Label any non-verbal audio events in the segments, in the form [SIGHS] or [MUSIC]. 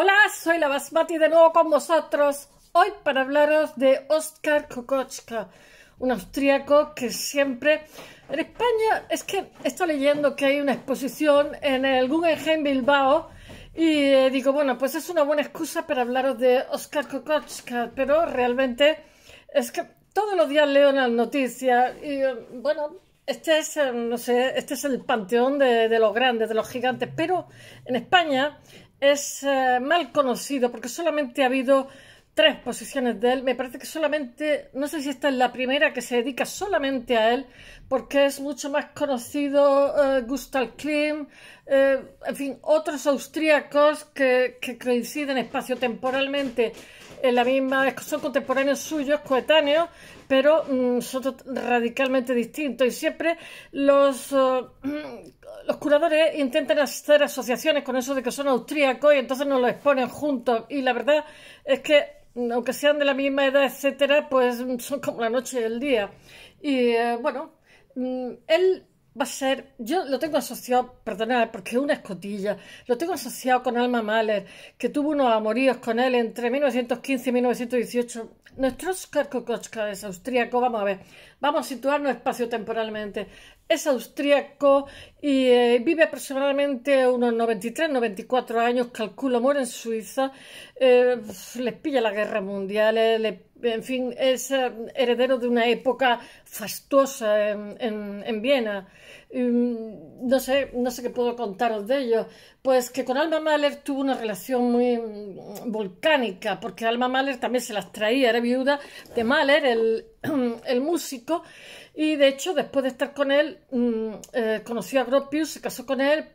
Hola, soy la Basmati de nuevo con vosotros. Hoy para hablaros de Oscar Kokochka, un austriaco que siempre... En España, es que estoy leyendo que hay una exposición en el Guggenheim Bilbao y eh, digo, bueno, pues es una buena excusa para hablaros de Oscar Kokochka, pero realmente es que todos los días leo en las noticias y eh, bueno, este es, eh, no sé, este es el panteón de, los grandes, de los gigantes, pero en España es eh, mal conocido porque solamente ha habido tres posiciones de él. Me parece que solamente, no sé si esta es la primera que se dedica solamente a él, porque es mucho más conocido eh, Gustav Klimt, eh, en fin, otros austríacos que, que coinciden espacio-temporalmente en la misma, son contemporáneos suyos, coetáneos, pero mm, son radicalmente distintos y siempre los, eh, [CLEARS THROAT] los curadores intentan hacer asociaciones con eso de que son austríacos y entonces nos los exponen juntos y la verdad es que aunque sean de la misma edad, etcétera, pues son como la noche y el día. Y eh, bueno, mm, él va a ser, yo lo tengo asociado, perdonad, porque es una escotilla, lo tengo asociado con Alma Mahler, que tuvo unos amoríos con él entre 1915 y 1918. Nuestro Oscar Kokoschka es austríaco, vamos a ver, vamos a situarnos espacio-temporalmente. Es austríaco y eh, vive aproximadamente unos 93, 94 años, calculo, muere en Suiza, eh, les pilla la guerra mundial, eh, le en fin, es eh, heredero de una época fastuosa en, Viena. Mm, no sé, no sé qué puedo contaros de ello... Pues que con Alma Mahler tuvo una relación muy mm, volcánica, porque Alma Mahler también se las traía, era viuda de Mahler, el, [CLEARS THROAT] el músico, y de hecho, después de estar con él, mm, eh, conoció a Gropius, se casó con él,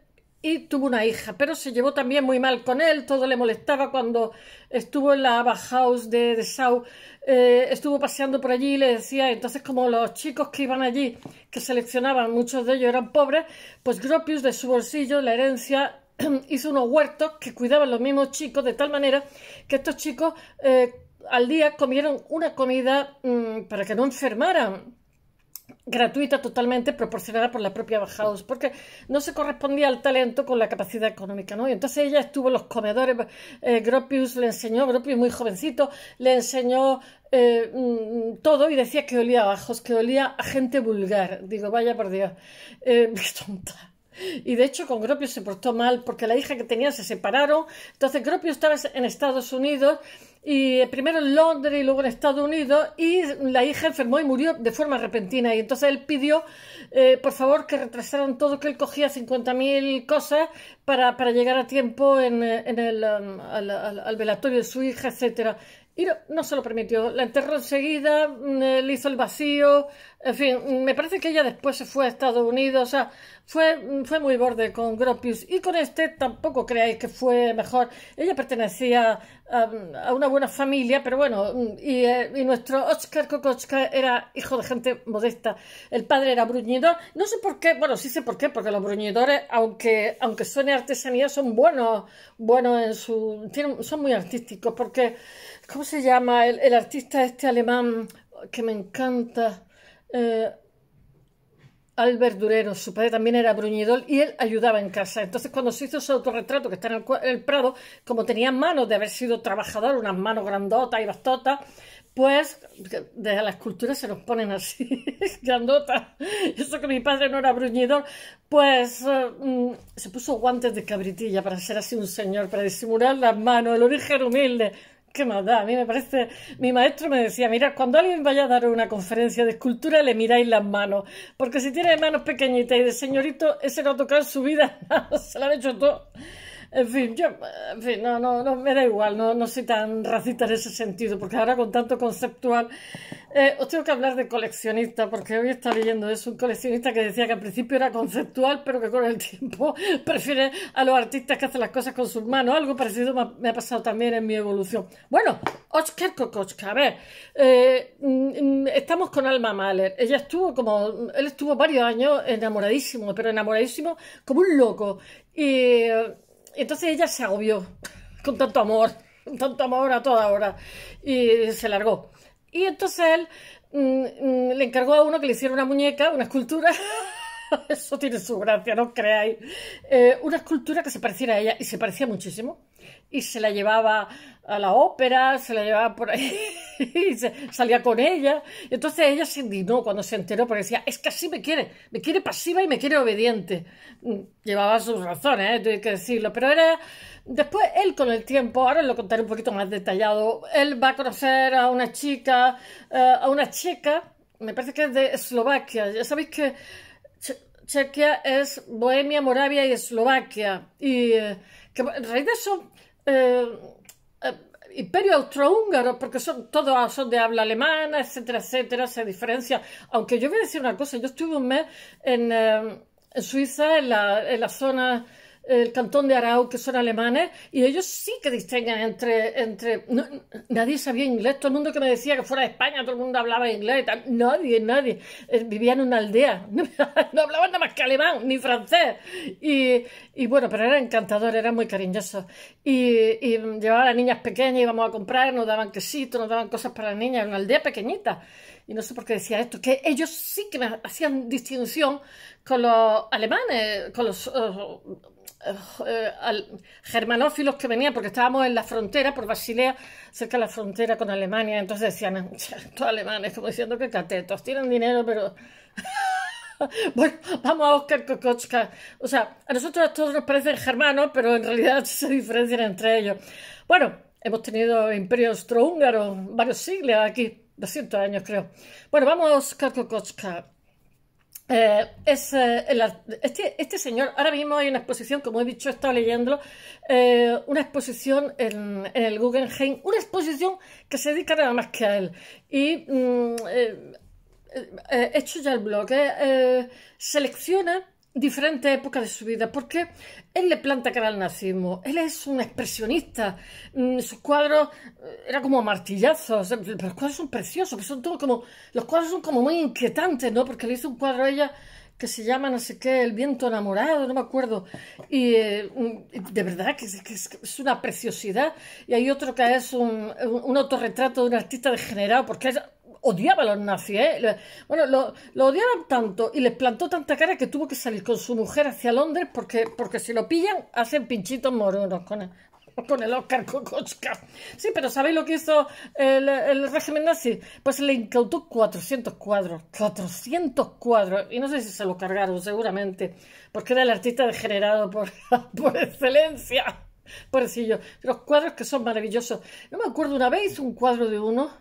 y tuvo una hija, pero se llevó también muy mal con él, todo le molestaba cuando estuvo en la Abba House de, Sau. Eh, estuvo paseando por allí y le decía, entonces como los chicos que iban allí, que seleccionaban, muchos de ellos eran pobres, pues Gropius de su bolsillo, la herencia, [CLEARS THROAT] hizo unos huertos que cuidaban los mismos chicos, de tal manera que estos chicos eh, al día comieron una comida mm, para que no enfermaran gratuita totalmente proporcionada por la propia Bauhaus, porque no se correspondía al talento con la capacidad económica, ¿no? Y entonces ella estuvo en los comedores, eh, Gropius le enseñó, Gropius muy jovencito, le enseñó eh, mm, todo y decía que olía a bajos, que olía a gente vulgar. Digo, vaya por Dios, eh, [LAUGHS] tonta. Y de hecho con Gropius se portó mal porque la hija que tenía se separaron, entonces Gropius estaba en Estados Unidos y primero en Londres y luego en Estados Unidos y la hija enfermó y murió de forma repentina y entonces él pidió eh, por favor que retrasaran todo que él cogía 50.000 cosas para, para, llegar a tiempo en, eh, en el, um, al, velatorio de su hija, etcétera y no, se lo permitió, la enterró enseguida, mm, eh, le hizo el vacío en fin, me parece que ella después se fue a Estados Unidos, o sea, fue, fue muy borde con Gropius. Y con este tampoco creáis que fue mejor. Ella pertenecía a, una buena familia, pero bueno, y, eh, nuestro Oscar Kokoschka era hijo de gente modesta. El padre era bruñidor. No sé por qué, bueno, sí sé por qué, porque los bruñidores, aunque, aunque suene artesanía, son buenos, buenos en su. son muy artísticos, porque. ¿Cómo se llama el artista este alemán que me encanta? Eh, ...Albert Durero... su padre también era bruñidor y él ayudaba en casa. Entonces, cuando se hizo su autorretrato, que está en el, Prado, como tenía manos de haber sido trabajador, unas manos grandotas y bastotas, pues desde la escultura se nos ponen así, [LAUGHS] grandotas. Eso que mi padre no era bruñidor, pues eh, mm, se puso guantes de cabritilla para ser así un señor, para disimular las manos, el origen humilde. [LAUGHS] qué da? A mí me parece, mi maestro me decía, mira, cuando alguien vaya a dar una conferencia de escultura, le miráis las manos, porque si tiene manos pequeñitas y de señorito, ese va a tocar su vida, [LAUGHS] se lo han hecho todo. En fin, yo, en fin, no, no, no, me da igual, no, no soy tan racista en ese sentido, porque ahora con tanto conceptual, eh, os tengo que hablar de coleccionista, porque hoy está leyendo eso, un coleccionista que decía que al principio era conceptual, pero que con el [LAUGHS] tiempo prefiere a los artistas que hacen las cosas con sus manos, algo parecido me ha, pasado también en mi evolución. Bueno, Oscar Kokoschka, a ver, eh, mm, mm, estamos con Alma Mahler, ella estuvo como, él estuvo varios años enamoradísimo, pero enamoradísimo como un loco, y eh, entonces ella se agobió con tanto amor, con tanto amor a toda hora, y se largó. Y entonces él mm, mm, le encargó a uno que le hiciera una muñeca, una escultura. [LAUGHS] Eso tiene su gracia, no creáis. Eh, una escultura que se pareciera a ella y se parecía muchísimo y se la llevaba a la ópera, se la llevaba por ahí, [LAUGHS] y salía con ella. Entonces ella se indignó cuando se enteró porque decía, es que así me quiere, me quiere pasiva y me quiere obediente. Mm, llevaba sus razones, hay ¿eh? que decirlo, pero era... Después él con el tiempo, ahora lo contaré un poquito más detallado, él va a conocer a una chica, eh, a una checa, me parece que es de Eslovaquia, ya sabéis que... Chequia es Bohemia, Moravia y Eslovaquia. Y eh, que en realidad son eh, eh, imperio austrohúngaro, porque son todos son de habla alemana, etcétera, etcétera, se diferencia. Aunque yo voy a decir una cosa, yo estuve un mes en, eh, en Suiza, en la, en la zona el cantón de Arau, que son alemanes, y ellos sí que distinguen entre... entre nadie sabía inglés, todo el mundo que me decía que fuera de España, todo el mundo hablaba inglés, nadie, nadie. Eh, vivía en una aldea, [LAUGHS] no hablaban nada más que alemán, ni francés. Y, bueno, pero era encantador, era muy cariñoso. Y, y llevaba a las niñas pequeñas, íbamos a comprar, nos daban quesitos, nos daban cosas para las niñas, una aldea pequeñita y no sé por qué decía esto, que ellos sí que hacían distinción con los alemanes, con los eh, eh, germanófilos que venían, porque estábamos en la frontera, por Basilea, cerca de la frontera con Alemania, entonces decían, [LAUGHS] todos alemanes, como diciendo que catetos, tienen dinero, pero... [LAUGHS] bueno, vamos a Oscar Kokotska. O sea, a nosotros a todos nos parecen germanos, pero en realidad [LAUGHS] se diferencian entre ellos. Bueno, hemos tenido imperios austrohúngaros, varios siglos aquí. 200 años creo. Bueno, vamos, a Eh, es, eh, este, este, señor, ahora mismo hay una exposición, como he dicho, he estado leyéndolo, eh, una exposición en, el Guggenheim, una exposición que se dedica nada más que a él. Y mm, He eh, hecho ya el blog, selecciona diferentes épocas de su vida, porque él le planta cara al nazismo, él es un expresionista, mm, sus cuadros eh, eran como martillazos, pero los cuadros son preciosos, son como, los cuadros son como muy inquietantes, ¿no? Porque le hizo un cuadro a ella que se llama no sé qué, El viento enamorado, no me acuerdo, y eh, de verdad que, es una preciosidad, y hay otro que es un, un, autorretrato de un artista degenerado, porque es odiaba a los nazis, ¿eh? Bueno, lo, lo, odiaban tanto y les plantó tanta cara que tuvo que salir con su mujer hacia Londres porque, porque si lo pillan hacen pinchitos morunos con con el Oscar Kokoschka. Sí, pero ¿sabéis lo que hizo el, régimen nazi? Pues le incautó 400 cuadros, 400 cuadros, y no sé si se lo cargaron, seguramente, porque era el artista degenerado por, [LAUGHS] por excelencia. Pobrecillo, los cuadros que son maravillosos. No me acuerdo, una vez un cuadro de uno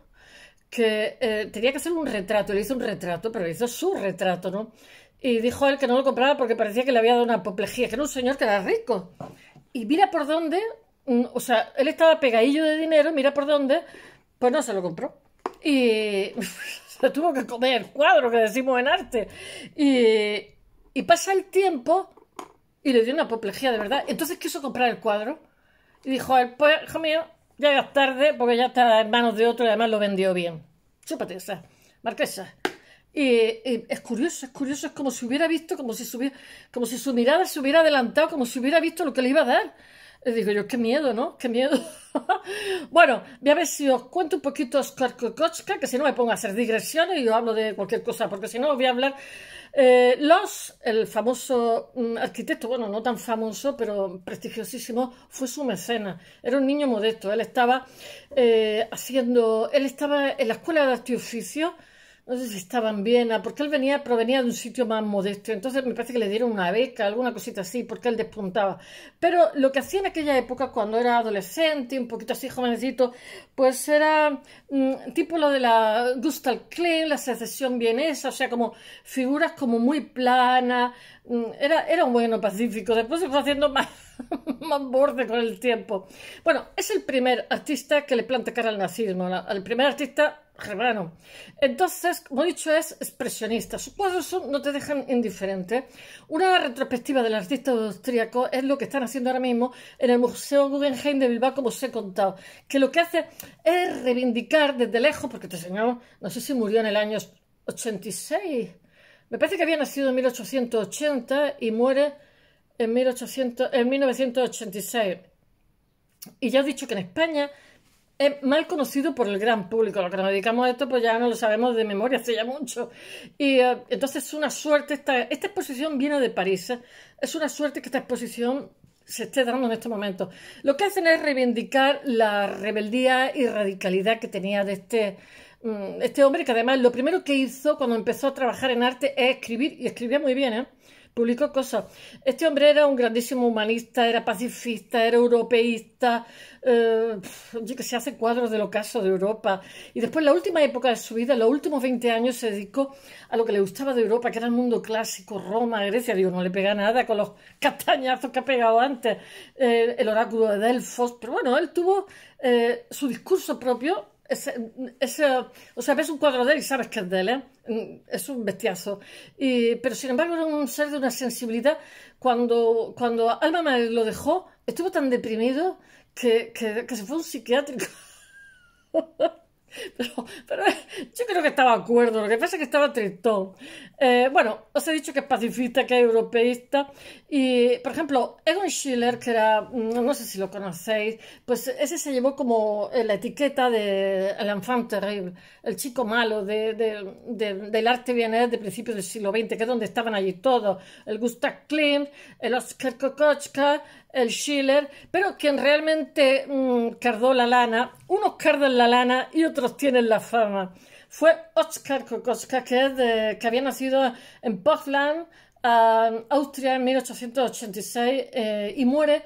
que eh, tenía que hacer un retrato, le hizo un retrato, pero le hizo su retrato, ¿no? Y dijo él que no lo compraba porque parecía que le había dado una apoplejía, que era un señor que era rico. Y mira por dónde, mm, o sea, él estaba pegadillo de dinero, mira por dónde, pues no se lo compró. Y [LAUGHS] se tuvo que comer el cuadro que decimos en arte. Y, y pasa el tiempo y le dio una apoplejía de verdad. Entonces quiso comprar el cuadro y dijo él, pues hijo mío, Llegas tarde porque ya está en manos de otro y además lo vendió bien. Chúpate esa, marquesa. Y, es curioso, es curioso, es como si hubiera visto, como si, subiera, como si su mirada se hubiera adelantado, como si hubiera visto lo que le iba a dar digo yo, qué miedo, ¿no? Qué miedo. [LAUGHS] bueno, voy a ver si os cuento un poquito Oscar que si no me pongo a hacer digresiones y yo hablo de cualquier cosa, porque si no os voy a hablar. Eh, los, el famoso mm, arquitecto, bueno, no tan famoso, pero prestigiosísimo, fue su mecena. Era un niño modesto. Él estaba eh, haciendo, él estaba en la escuela de arte y oficio no sé si estaban bien, ah, porque él venía, provenía de un sitio más modesto, entonces me parece que le dieron una beca, alguna cosita así, porque él despuntaba. Pero lo que hacía en aquella época, cuando era adolescente, un poquito así jovencito, pues era mm, tipo lo de la Gustav Klein, la secesión vienesa, o sea, como figuras como muy planas, mm, era, era un bueno pacífico, después se fue haciendo más [LAUGHS] más borde con el tiempo. Bueno, es el primer artista que le plantea cara al nazismo, el primer artista germano. Entonces, como he dicho, es expresionista. Sus que no te dejan indiferente. Una retrospectiva del artista austríaco es lo que están haciendo ahora mismo en el Museo Guggenheim de Bilbao, como os he contado, que lo que hace es reivindicar desde lejos, porque este señor, no sé si murió en el año 86, me parece que había nacido en 1880 y muere en, 1800, 1986. Y ya he dicho que en España es mal conocido por el gran público. Lo que nos dedicamos a esto, pues ya no lo sabemos de memoria, hace ya mucho. Y eh, entonces es una suerte, esta, exposición viene de París. ¿eh? Es una suerte que esta exposición se esté dando en este momento. Lo que hacen es reivindicar la rebeldía y radicalidad que tenía de este, mm, este hombre, que además lo primero que hizo cuando empezó a trabajar en arte es escribir, y escribía muy bien, ¿eh? publicó cosas. Este hombre era un grandísimo humanista, era pacifista, era europeísta, eh, yo que se hace cuadros del ocaso de Europa. Y después, la última época de su vida, los últimos 20 años, se dedicó a lo que le gustaba de Europa, que era el mundo clásico, Roma, Grecia. Digo, no le pega nada con los [LAUGHS] castañazos que ha pegado antes, eh, el oráculo de Delfos. Pero bueno, él tuvo eh, su discurso propio es o sea, ves un cuadro de él y sabes que es de él, ¿eh? mm, es un bestiazo. pero sin embargo era un ser de una sensibilidad. Cuando, cuando Alma me lo dejó, estuvo tan deprimido que, que, se fue a un psiquiátrico. [LAUGHS] [LAUGHS] Pero, eh, yo creo que estaba de acuerdo, lo que pasa es que estaba tristón eh, bueno, os he dicho que es pacifista, que es europeísta. Y, por ejemplo, Egon Schiller, que era, mm, no sé si lo conocéis, pues ese se llevó como la etiqueta de El enfant terrible, el chico malo del arte vienés de principios del siglo XX, que es donde estaban allí todos. El Gustav Klimt, el Oscar Kokoschka, el Schiller, pero quien realmente mm, cardó la lana, unos cardan la lana y otros tienen la fama. Fue Oskar Kokoska, que, había nacido en Potsdam, um, Austria, en 1886 eh, y muere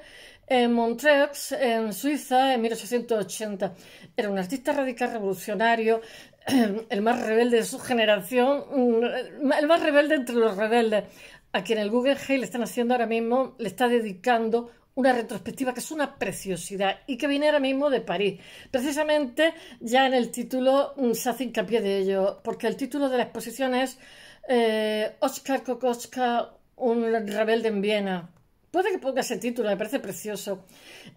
en Montreux, en Suiza, en 1880. Era un artista radical revolucionario, [CLEARS THROAT] el más rebelde de su generación, mm, el más rebelde entre los rebeldes a quien el Guggenheim le están haciendo ahora mismo, le está dedicando una retrospectiva que es una preciosidad y que viene ahora mismo de París. Precisamente ya en el título mm, se hace hincapié de ello, porque el título de la exposición es eh, Oscar Kokoschka, un rebelde en Viena. Puede que ponga ese título, me parece precioso.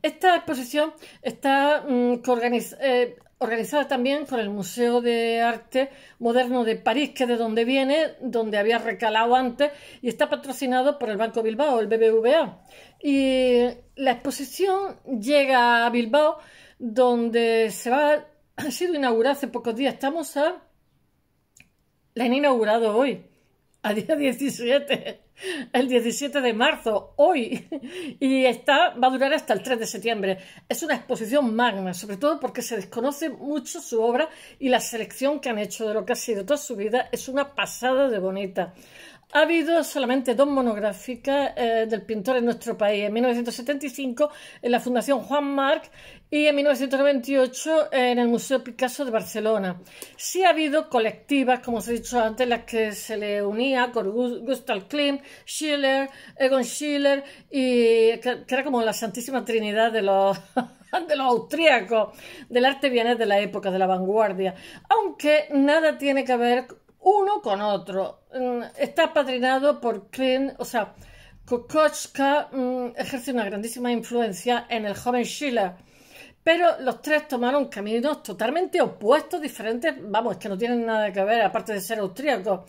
Esta exposición está mm, organizada... Eh, organizada también con el Museo de Arte Moderno de París, que es de donde viene, donde había recalado antes, y está patrocinado por el Banco Bilbao, el BBVA. Y la exposición llega a Bilbao, donde se va, ha sido inaugurada hace pocos días, estamos a... La han inaugurado hoy. [LAUGHS] a día 17, el 17 de marzo, hoy, y está, va a durar hasta el 3 de septiembre. Es una exposición magna, sobre todo porque se desconoce mucho su obra y la selección que han hecho de lo que ha sido toda su vida es una pasada de bonita. Ha habido solamente dos monográficas eh, del pintor en nuestro país, en 1975 en la Fundación Juan Marc y en 1928 en el Museo Picasso de Barcelona. Sí ha habido colectivas, como os he dicho antes, las que se le unía con Gustav Klimt, Schiller, Egon Schiller, y que, era como la Santísima Trinidad de los, [LAUGHS] de los austríacos, del arte vienes de la época, de la vanguardia. Aunque nada tiene que ver uno con otro. Mm, está patrinado por Klimt, o sea, Kokoschka mm, ejerce una grandísima influencia en el joven Schiller pero los tres tomaron caminos totalmente opuestos, diferentes, vamos, que no tienen nada que ver, aparte de ser austríacos.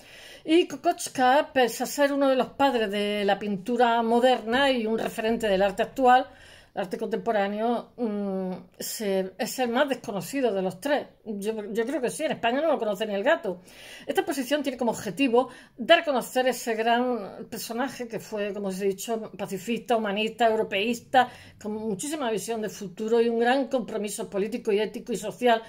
Y Kokoschka, pese a ser uno de los padres de la pintura moderna y un referente del arte actual, el arte contemporáneo mm, es el más desconocido de los tres. Yo, creo que sí, en España no lo conoce ni el gato. Esta exposición tiene como objetivo dar a conocer ese gran personaje que fue, como os he dicho, pacifista, humanista, europeísta, con muchísima visión de futuro y un gran compromiso político ético y social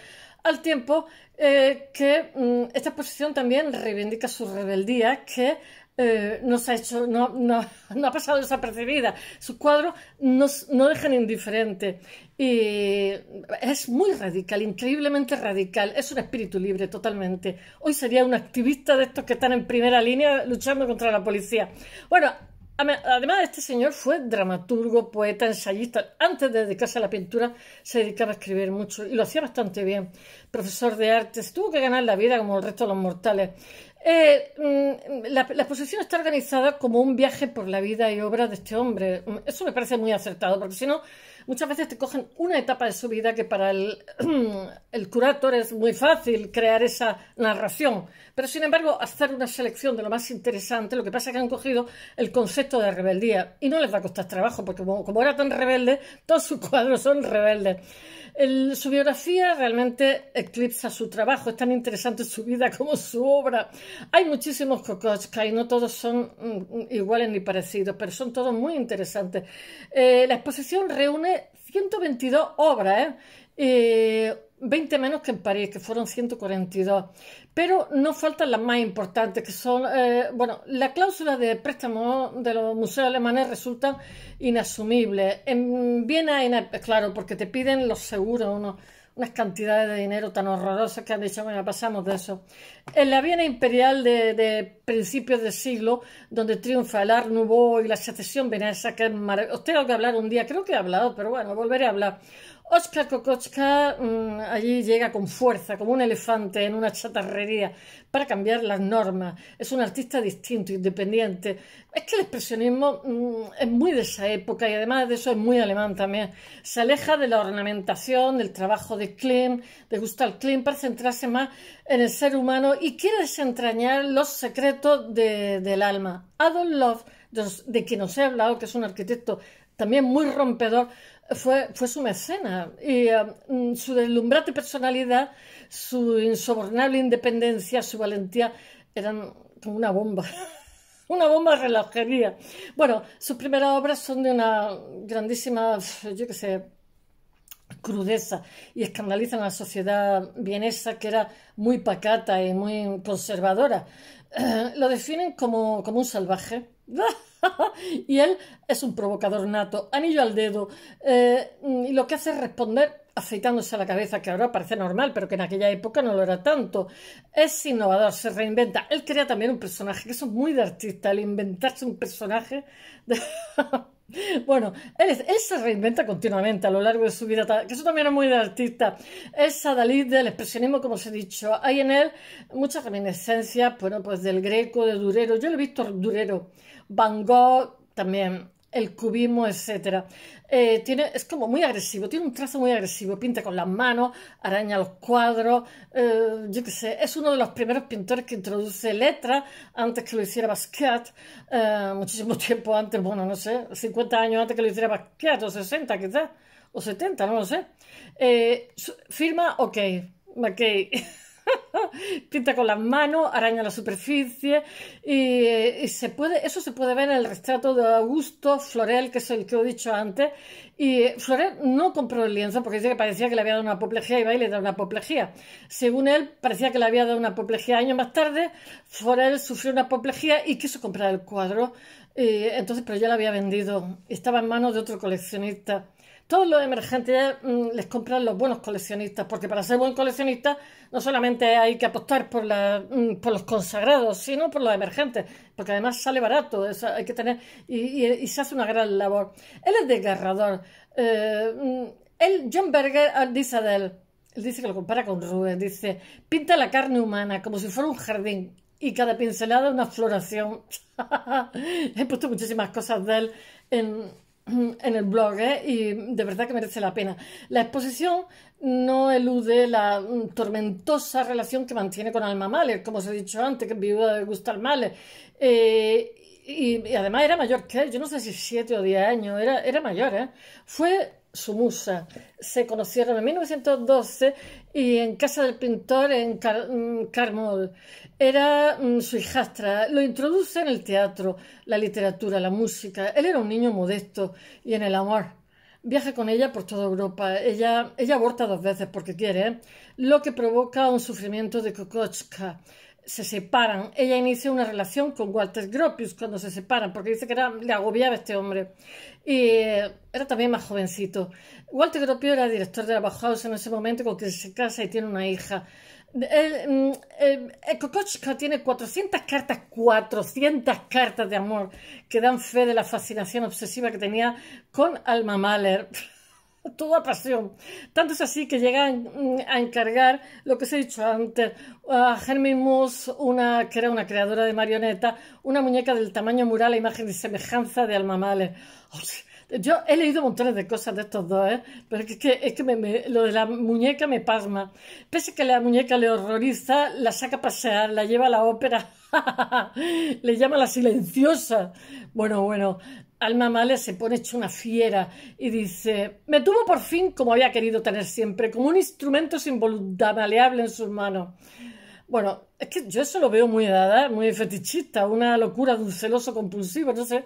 al tiempo eh, que mm, esta exposición también reivindica su rebeldía que eh, ha hecho, [LAUGHS] no, ha pasado desapercibida. Sus cuadros nos, no dejan indiferente. Y es muy radical, increíblemente radical. Es un espíritu libre totalmente. Hoy sería un activista de estos que están en primera línea luchando contra la policía. Bueno, Además, este señor fue dramaturgo, poeta, ensayista. Antes de dedicarse a la pintura, se dedicaba a escribir mucho y lo hacía bastante bien. Profesor de arte, tuvo que ganar la vida como el resto de los mortales. Eh, mm, la, exposición está organizada como un viaje por la vida y obra de este hombre. Mm, eso me parece muy acertado, porque si no, muchas veces te cogen una etapa de su vida que para el, [CLEARS THROAT] el curator es muy fácil crear esa narración. Pero sin embargo, hacer una selección de lo más interesante, lo que pasa es que han cogido el concepto de rebeldía. Y no les va a costar trabajo, porque como era tan rebelde, todos sus cuadros son rebeldes su biografía realmente eclipsa su trabajo, es tan interesante su vida como su obra. Hay muchísimos Kokoschka y no todos son mm, iguales ni parecidos, pero son todos muy interesantes. Eh, la exposición reúne 122 obras, ¿eh? eh 20 menos que en París, que fueron 142. Pero no faltan las más importantes, que son, eh, bueno, la cláusula de préstamo de los museos alemanes resulta inasumible. En Viena, claro, porque te piden los seguros, unas cantidades de dinero tan horrorosas que han dicho, bueno, pasamos de eso. En la Viena imperial de, principios de siglo, donde triunfa el Art Nouveau y la secesión venesa, que es maravilloso. tengo que hablar un día, creo que he hablado, pero bueno, volveré a hablar. Oscar Kokoschka mm, allí llega con fuerza, como un elefante en una chatarrería, para cambiar las normas. Es un artista distinto, independiente. Es que el expresionismo mm, es muy de esa época y además de eso es muy alemán también. Se aleja de la ornamentación, del trabajo de Klim, de Gustav Klim, para centrarse más en el ser humano y quiere desentrañar los secretos del alma. Adolf Love, de, de quien os he hablado, que es un arquitecto también muy rompedor, fue, fue su mecena y um, mm, su deslumbrante personalidad, su insobornable independencia, su valentía eran como una bomba [LAUGHS] una bomba de Bueno, sus primeras obras son de una grandísima, [SIGHS] yo qué sé, crudeza y escandalizan a la sociedad vienesa que era muy pacata y muy conservadora. [CLEARS THROAT] lo definen como un salvaje [LAUGHS] y él es un provocador nato, anillo al dedo, eh, y lo que hace es responder aceitándose la cabeza, que ahora parece normal, pero que en aquella época no lo era tanto. Es innovador, se reinventa. Él crea también un personaje, que eso es muy de artista, el inventarse un personaje. [LAUGHS] Bueno, él, se reinventa continuamente a lo largo de su vida, que eso también es muy de artista. Es Adalid del expresionismo, como os he dicho. Hay en él muchas reminiscencias, bueno, pues del greco, de Durero. Yo lo he visto Durero. Van Gogh también, el cubismo, etc. Eh, tiene, es como muy agresivo, tiene un trazo muy agresivo, pinta con las manos, araña los cuadros, eh, yo qué sé, es uno de los primeros pintores que introduce letras antes que lo hiciera Basquiat, eh, muchísimo [LAUGHS] tiempo antes, bueno, no sé, 50 años antes que lo hiciera Basquiat, o 60 quizás, o 70, no lo sé. firma, ok, [LAUGHS] [LAUGHS] pinta con las manos, araña la superficie y, se puede, eso se puede ver en el retrato de Augusto Florel, que es el que he dicho antes. Y Florel no compró el lienzo porque dice que parecía que le había dado una apoplejía y va y le da una apoplejía. Según él, parecía que le había dado una apoplejía años más tarde. Florel sufrió una apoplejía y quiso comprar el cuadro. Eh, entonces, pero ya lo había vendido. Estaba en manos de otro coleccionista. Todos los emergentes mm, les compran los buenos coleccionistas, porque para ser buen coleccionista no solamente hay que apostar por, la, mm, por los consagrados, sino por los emergentes, porque además sale barato, eso hay que tener, y, se hace una gran labor. Él es desgarrador. Eh, mm, él, John Berger ah, dice de él, él dice que lo compara con Rubens, dice, pinta la carne humana como si fuera un jardín y cada pincelada una floración. [LAUGHS] He puesto muchísimas cosas de él en, [CLEARS THROAT] en el blog ¿eh? y de verdad que merece la pena. La exposición no elude la mm, tormentosa relación que mantiene con Alma Mahler, como os he dicho antes, que es viuda de Gustav Mahler. Eh, y, además era mayor que yo no sé si siete o diez años, era, era mayor. ¿eh? Fue su musa. Se conocieron en 1912 y en casa del pintor en mm, Carmol. Era mm, su hijastra. Lo introduce en el teatro, la literatura, la música. Él era un niño modesto y en el amor. Viaja con ella por toda Europa. Ella, ella aborta dos veces porque quiere, lo que provoca un sufrimiento de kokotska se separan. Ella inicia una relación con Walter Gropius cuando se separan, porque dice que era, le agobiaba este hombre. Y era también más jovencito. Walter Gropio era director de la Bauhaus en ese momento, con quien se casa y tiene una hija. El, mm, tiene 400 cartas, 400 cartas de amor que dan fe de la fascinación obsesiva que tenía con Alma Mahler. [LAUGHS] toda pasión. Tanto es así que llegan mm, a encargar lo que os he dicho antes, a Hermie una, que era una creadora de marioneta, una muñeca del tamaño mural a imagen y semejanza de Alma yo he leído montones de cosas de estos dos, ¿eh? pero es que, es que lo de la muñeca me pasma. Pese que la muñeca le horroriza, la saca a pasear, la lleva a la ópera, [LAUGHS] le llama la silenciosa. Bueno, bueno, Alma Male se pone hecho una fiera y dice, me tuvo por fin como había querido tener siempre, como un instrumento sin voluntad maleable en sus manos. Bueno, es que yo eso lo veo muy dada, ¿eh? muy fetichista, una locura dulceloso compulsivo, no sé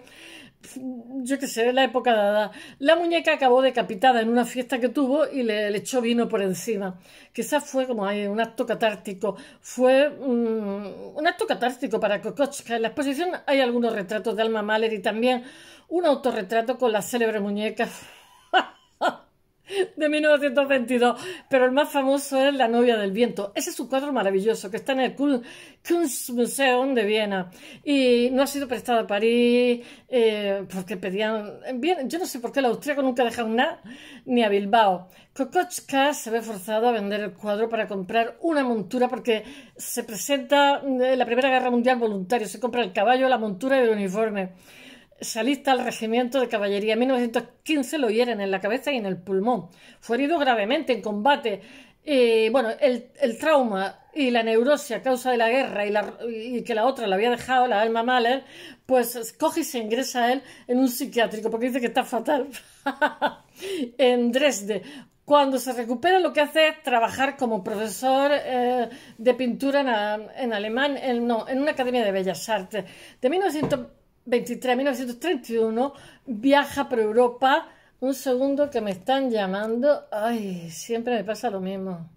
yo qué sé, la época dada. La muñeca acabó decapitada en una fiesta que tuvo y le, echó vino por encima. Quizás fue como un acto catártico. Fue un acto catártico para Kokochka. En la exposición hay algunos retratos de Alma Mahler y también un autorretrato con la célebre muñeca [LAUGHS] de 1922, pero el más famoso es La novia del viento. Ese es un cuadro maravilloso que está en el Kunstmuseum de Viena y no ha sido prestado a París eh, porque pedían... yo no sé por qué el austríaco nunca dejado nada ni a Bilbao. Kokochka se ve forzado a vender el cuadro para comprar una montura porque se presenta eh, la Primera Guerra Mundial voluntario, se compra el caballo, la montura y el uniforme salista al regimiento de caballería. En 1915 lo hieren en la cabeza y en el pulmón. Fue herido gravemente en combate. Y eh, bueno, el, trauma y la neurosis a causa de la guerra y, que la otra la había dejado, la alma Mahler, pues coge y se ingresa a él en un psiquiátrico porque dice que está fatal [LAUGHS] en Dresde. Cuando se recupera lo que hace es trabajar como profesor eh, de pintura en, Alemán, en, no, en una academia de bellas artes. De 1900 y 1931, viaja por Europa. Un segundo que me están llamando. Ay, siempre me pasa lo mismo.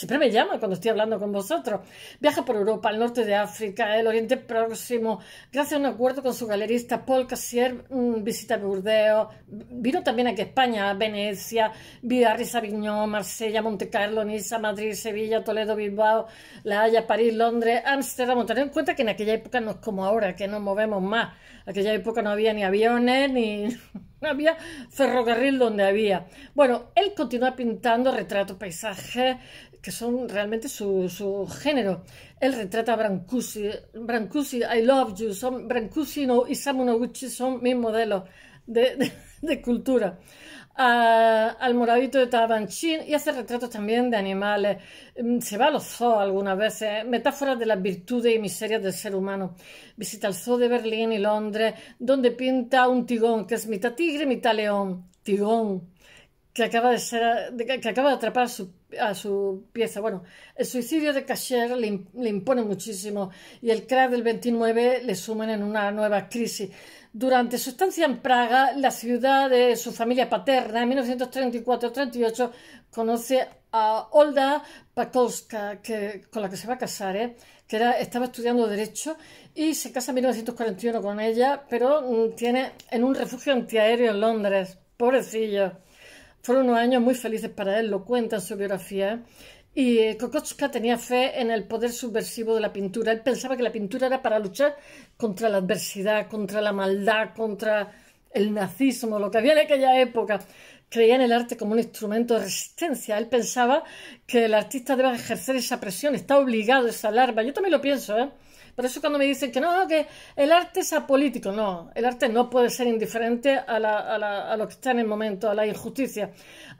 Siempre me llama cuando estoy hablando con vosotros. Viaja por Europa, el norte de África, el Oriente Próximo. Gracias a un acuerdo con su galerista Paul Cassier, mm, visita Burdeos. Vino también aquí a España, a Venecia, Biarritz, Avignon Marsella, Carlo, Niza, Madrid, Sevilla, Toledo, Bilbao, La Haya, París, Londres, Ámsterdam. Tened en cuenta que en aquella época no es como ahora, que no movemos más. aquella época no había ni aviones, ni [LAUGHS] había ferrocarril donde había. Bueno, él continúa pintando retratos, paisajes, que son realmente su, género. Él retrata a Brancusi, Brancusi, I Love You, son Brancusi y Samu Noguchi son mis modelos de, de, cultura. al moradito de Tabanchín, y hace retratos también de animales. Mm, se va a los zoos algunas veces, metáforas de las virtudes y miserias del ser humano. Visita el zoo de Berlín y Londres, donde pinta un tigón que es mitad tigre, mitad león. Tigón, que acaba de, ser, que acaba de atrapar su a su pieza. Bueno, el suicidio de Cacher le, impone muchísimo y el crack del 29 le sumen en una nueva crisis. Durante su estancia en Praga, la ciudad de su familia paterna, en 1934-38, conoce a Olda Pakowska, que, con la que se va a casar, ¿eh? que estaba estudiando Derecho, y se casa en 1941 con ella, pero mm, tiene en un refugio antiaéreo en Londres. Pobrecillo. Fueron unos años muy felices para él, lo cuenta en su biografía. Y Kokoschka tenía fe en el poder subversivo de la pintura. Él pensaba que la pintura era para luchar contra la adversidad, contra la maldad, contra el nazismo, lo que había en aquella época creía en el arte como un instrumento de resistencia. Él pensaba que el artista debe ejercer esa presión, está obligado a esa larva. Yo también lo pienso, ¿eh? Por eso cuando me dicen que no, que el arte es apolítico, no, el arte no puede ser indiferente a, lo que está en el momento, a la injusticia.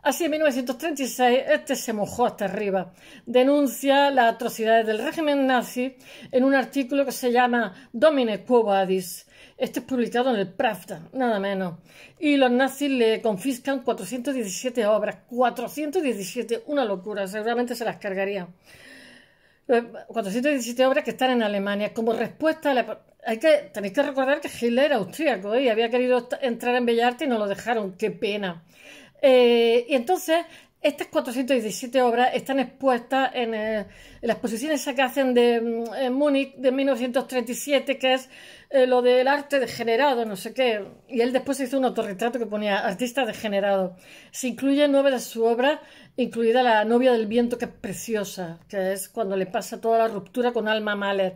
Así en 1936 este se mojó hasta arriba. Denuncia las atrocidades del régimen nazi en un artículo que se llama Domine Quo Vadis este es publicado en el Pravda, nada menos. Y los nazis le confiscan 417 obras. 417, una locura, seguramente se las cargaría. 417 eh, obras que están en Alemania. Como respuesta a la... Hay que, tenéis que recordar que Hitler era austríaco ¿eh? y había querido entrar en Bellarte y no lo dejaron. ¡Qué pena! Eh, y entonces, estas 417 obras están expuestas en, la exposición las esa que hacen de, mm, Múnich de 1937, que es eh, lo del arte degenerado, no sé qué. Y él después hizo un autorretrato que ponía artista degenerado. Se incluye nueve de su obra, incluida La novia del viento, que es preciosa, que es cuando le pasa toda la ruptura con Alma Mahler.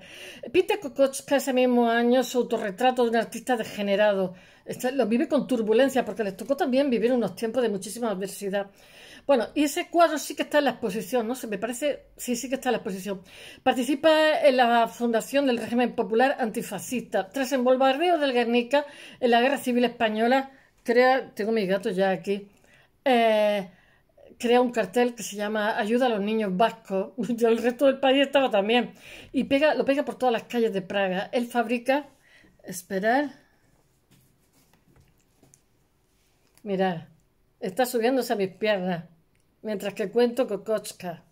Peter Kokoschka ese mismo año su autorretrato de un artista degenerado. Este, lo vive con turbulencia porque les tocó también vivir unos tiempos de muchísima adversidad. Bueno, y ese cuadro sí que está en la exposición, ¿no? Se me parece, sí, sí que está en la exposición. Participa en la fundación del régimen popular antifascista. Tras el bombardeo del Guernica en la Guerra Civil Española, crea, tengo mi gato ya aquí, eh, crea un cartel que se llama Ayuda a los niños vascos. [LAUGHS] Yo el resto del país estaba también. Y pega, lo pega por todas las calles de Praga. Él fabrica, esperar, Mirad, está subiéndose a mis piernas mientras que cuento Kokotska.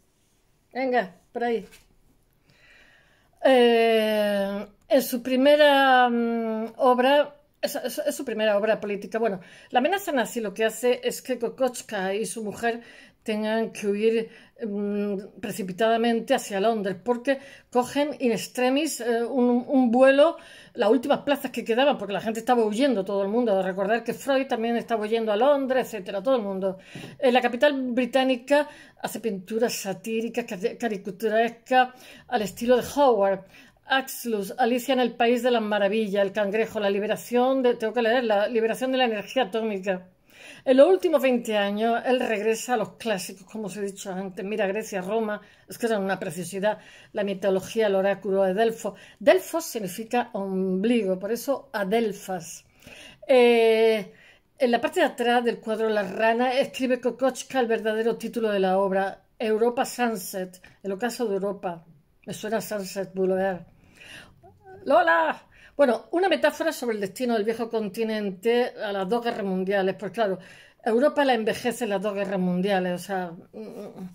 Venga, por ahí. Eh, en su primera mm, obra, es, su primera obra política, bueno, la amenaza nazi lo que hace es que Kokotska y su mujer tengan que huir mm, precipitadamente hacia Londres, porque cogen in extremis eh, un, vuelo, las últimas plazas que quedaban, porque la gente estaba huyendo, todo el mundo. Recordar que Freud también estaba huyendo a Londres, etcétera, todo el mundo. En la capital británica hace pinturas satíricas, caricaturescas, al estilo de Howard. Axlus, Alicia en el País de las Maravillas, El Cangrejo, La Liberación tengo que leer, La Liberación de la Energía Atómica. En los últimos 20 años, él regresa a los clásicos, como os he dicho antes. Mira, Grecia, Roma, es que eran una preciosidad. La mitología, el oráculo de Delfos. Delfos significa ombligo, por eso Adelfas. Eh, en la parte de atrás del cuadro La Rana escribe Kokochka el verdadero título de la obra, Europa Sunset, el ocaso de Europa. Me suena Sunset Boulevard. ¡Lola! Bueno, una metáfora sobre el destino del viejo continente a las dos guerras mundiales, pues claro, Europa la envejece en las dos guerras mundiales, o sea... Mm, mm,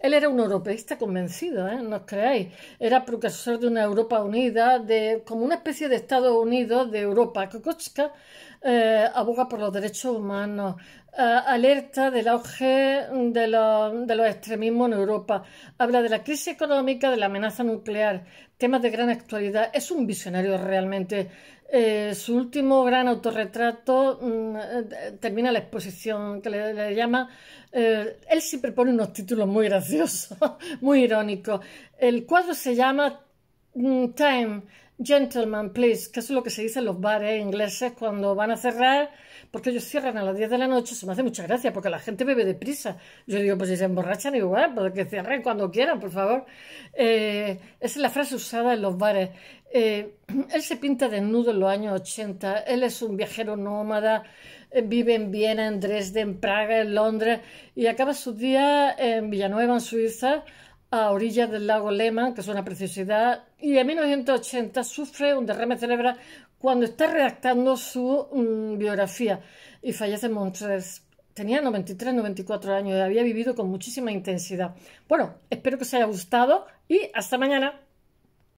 él era un europeísta convencido, ¿eh? no os creáis. Era precursor de una Europa unida, de, como una especie de Estados Unidos de Europa. Kokotska eh, aboga por los derechos humanos, eh, alerta del auge de, de los extremismos en Europa. Habla de la crisis económica, de la amenaza nuclear, temas de gran actualidad. Es un visionario realmente. Eh, su último gran autorretrato mm, eh, termina la exposición que le, llama. él siempre pone unos títulos muy graciosos, [LAUGHS] muy irónicos. El cuadro se llama mm, Time, Gentleman, Please, que es lo que se dice en los bares ingleses cuando van a cerrar porque ellos cierran a las 10 de la noche, se me hace mucha gracia, porque la gente bebe deprisa. Yo digo, pues si se emborrachan igual, pues que cierren cuando quieran, por favor. Eh, esa es la frase usada en los bares. Eh, [CLEARS THROAT] él se pinta desnudo en los años 80, él es un viajero nómada, eh, vive en Viena, en Dresden, en Praga, en Londres, y acaba su día en Villanueva, en Suiza, a orillas del lago Leman, que es una preciosidad, y en 1980 sufre un derrame cerebral cuando está redactando su mm, biografía y fallece Montres. Tenía 93, 94 años y había vivido con muchísima intensidad. Bueno, espero que os haya gustado y hasta mañana.